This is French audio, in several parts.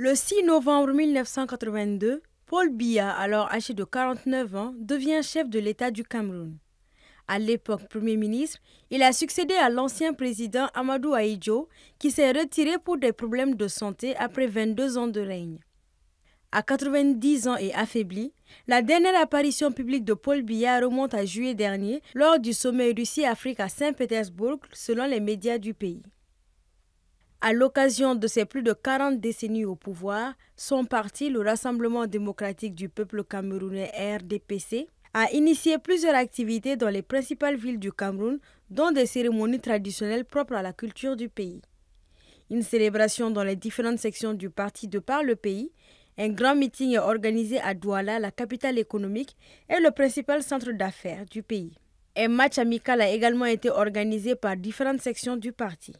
Le 6 novembre 1982, Paul Biya, alors âgé de 49 ans, devient chef de l'État du Cameroun. À l'époque Premier ministre, il a succédé à l'ancien président Amadou Aïdjo, qui s'est retiré pour des problèmes de santé après 22 ans de règne. À 90 ans et affaibli, la dernière apparition publique de Paul Biya remonte à juillet dernier lors du sommet Russie-Afrique à Saint-Pétersbourg, selon les médias du pays. À l'occasion de ses plus de 40 décennies au pouvoir, son parti, le Rassemblement démocratique du peuple camerounais RDPC, a initié plusieurs activités dans les principales villes du Cameroun, dont des cérémonies traditionnelles propres à la culture du pays. Une célébration dans les différentes sections du parti de par le pays, un grand meeting est organisé à Douala, la capitale économique et le principal centre d'affaires du pays. Un match amical a également été organisé par différentes sections du parti.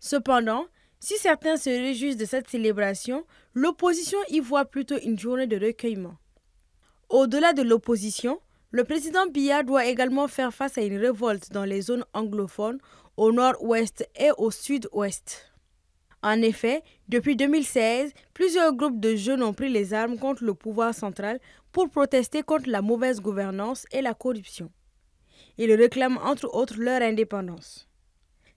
Cependant, si certains se réjouissent de cette célébration, l'opposition y voit plutôt une journée de recueillement. Au-delà de l'opposition, le président Biya doit également faire face à une révolte dans les zones anglophones au nord-ouest et au sud-ouest. En effet, depuis 2016, plusieurs groupes de jeunes ont pris les armes contre le pouvoir central pour protester contre la mauvaise gouvernance et la corruption. Ils réclament entre autres leur indépendance.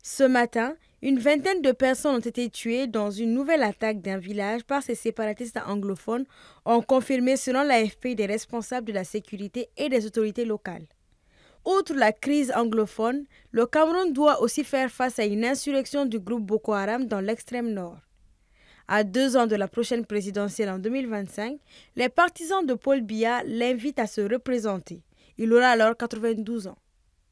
Ce matin, une vingtaine de personnes ont été tuées dans une nouvelle attaque d'un village par ces séparatistes anglophones, ont confirmé selon l'AFP des responsables de la sécurité et des autorités locales. Outre la crise anglophone, le Cameroun doit aussi faire face à une insurrection du groupe Boko Haram dans l'extrême nord. À deux ans de la prochaine présidentielle en 2025, les partisans de Paul Biya l'invitent à se représenter. Il aura alors 92 ans.